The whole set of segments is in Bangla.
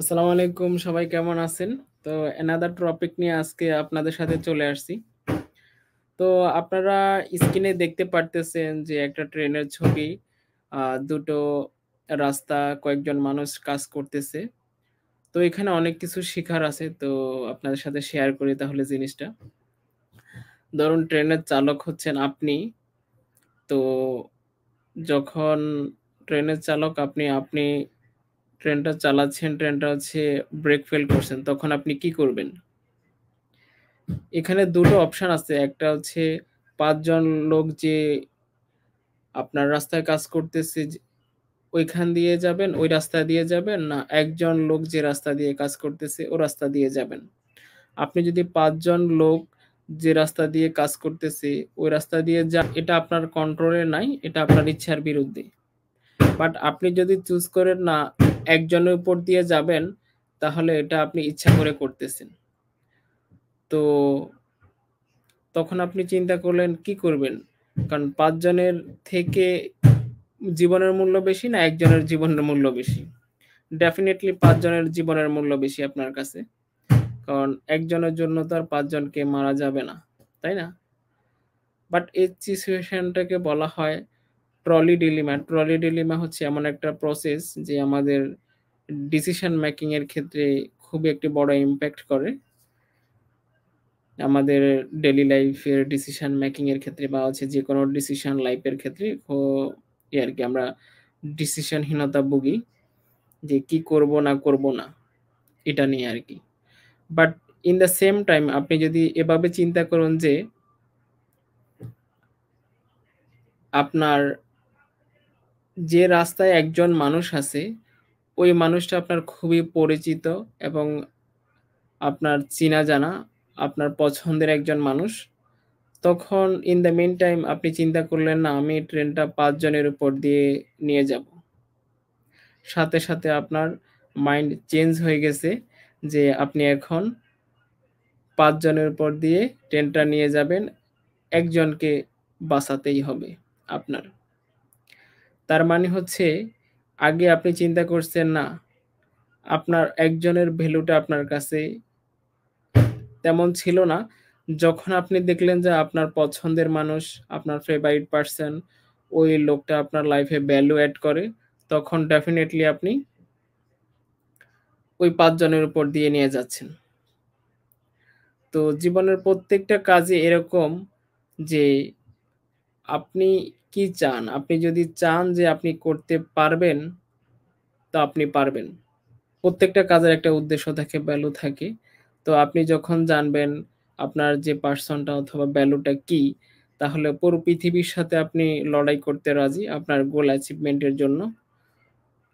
আসসালামু আলাইকুম সবাই কেমন আছেন তো অ্যানাদার টপিক নিয়ে আজকে আপনাদের সাথে চলে আসছি তো আপনারা স্ক্রিনে দেখতে পারতেছেন যে একটা ট্রেনের ছবি দুটো রাস্তা কয়েকজন মানুষ কাজ করতেছে তো এখানে অনেক কিছু শেখার আছে তো আপনাদের সাথে শেয়ার করি তাহলে জিনিসটা ধরুন ট্রেনের চালক হচ্ছেন আপনি তো যখন ট্রেনের চালক আপনি আপনি ট্রেনটা চালাচ্ছেন ট্রেনটা হচ্ছে ব্রেক ফেল করছেন তখন আপনি কি করবেন এখানে দুটো অপশান আছে একটা হচ্ছে পাঁচজন লোক যে আপনার রাস্তায় কাজ করতেছে ওইখান দিয়ে যাবেন ওই রাস্তা দিয়ে যাবেন না একজন লোক যে রাস্তা দিয়ে কাজ করতেছে ও রাস্তা দিয়ে যাবেন আপনি যদি পাঁচজন লোক যে রাস্তা দিয়ে কাজ করতেছে ওই রাস্তা দিয়ে যা এটা আপনার কন্ট্রোলে নাই এটা আপনার ইচ্ছার বিরুদ্ধে বাট আপনি যদি চুজ করেন না একজনের উপর দিয়ে যাবেন তাহলে এটা আপনি ইচ্ছা করে করতেছেন তো তখন আপনি চিন্তা করলেন কি করবেন কারণ পাঁচজনের থেকে জীবনের মূল্য বেশি না একজনের জীবনের মূল্য বেশি ডেফিনেটলি পাঁচজনের জীবনের মূল্য বেশি আপনার কাছে কারণ একজনের জন্য তো আর পাঁচজনকে মারা যাবে না তাই না বাট এই সিচুয়েশনটাকে বলা হয় ট্রলি ডিলিমা ট্রলি ডিলিমা হচ্ছে এমন একটা প্রসেস যে আমাদের ডিসিশন মেকিং এর ক্ষেত্রে খুবই একটি বড় ইম্প্যাক্ট করে আমাদের ডেলি লাইফের ডিসিশন মেকিং এর ক্ষেত্রে বা হচ্ছে যে কোনো ডিসিশন লাইফের ক্ষেত্রে আর কি আমরা ডিসিশনহীনতা ভুগি যে কি করব না করব না এটা নিয়ে আর কি but in the same time আপনি যদি এভাবে চিন্তা করুন যে আপনার যে রাস্তায় একজন মানুষ আছে ওই মানুষটা আপনার খুবই পরিচিত এবং আপনার চেনা জানা আপনার পছন্দের একজন মানুষ তখন ইন দ্য মেন টাইম আপনি চিন্তা করলেন না আমি ট্রেনটা পাঁচজনের উপর দিয়ে নিয়ে যাব সাথে সাথে আপনার মাইন্ড চেঞ্জ হয়ে গেছে যে আপনি এখন পাঁচজনের উপর দিয়ে ট্রেনটা নিয়ে যাবেন একজনকে বাঁচাতেই হবে আপনার তার মানে হচ্ছে আগে আপনি চিন্তা করছেন না আপনার একজনের ভ্যালুটা আপনার কাছে তেমন ছিল না যখন আপনি দেখলেন যে আপনার পছন্দের মানুষ আপনার ফেভারিট পার্সন ওই লোকটা আপনার লাইফে ভ্যালু অ্যাড করে তখন ডেফিনেটলি আপনি ওই পাঁচজনের উপর দিয়ে নিয়ে যাচ্ছেন তো জীবনের প্রত্যেকটা কাজে এরকম যে আপনি কি চান আপনি যদি চান যে আপনি করতে পারবেন তো আপনি পারবেন প্রত্যেকটা কাজের একটা উদ্দেশ্য থাকে ভ্যালু থাকে তো আপনি যখন জানবেন আপনার যে পার্সনটা অথবা ভ্যালুটা কি তাহলে পুরো পৃথিবীর সাথে আপনি লড়াই করতে রাজি আপনার গোল অ্যাচিভমেন্টের জন্য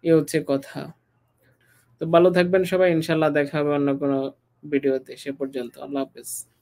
এ হচ্ছে কথা তো ভালো থাকবেন সবাই ইনশাল্লাহ দেখা হবে অন্য কোনো ভিডিওতে সে পর্যন্ত আল্লাহ হাফেজ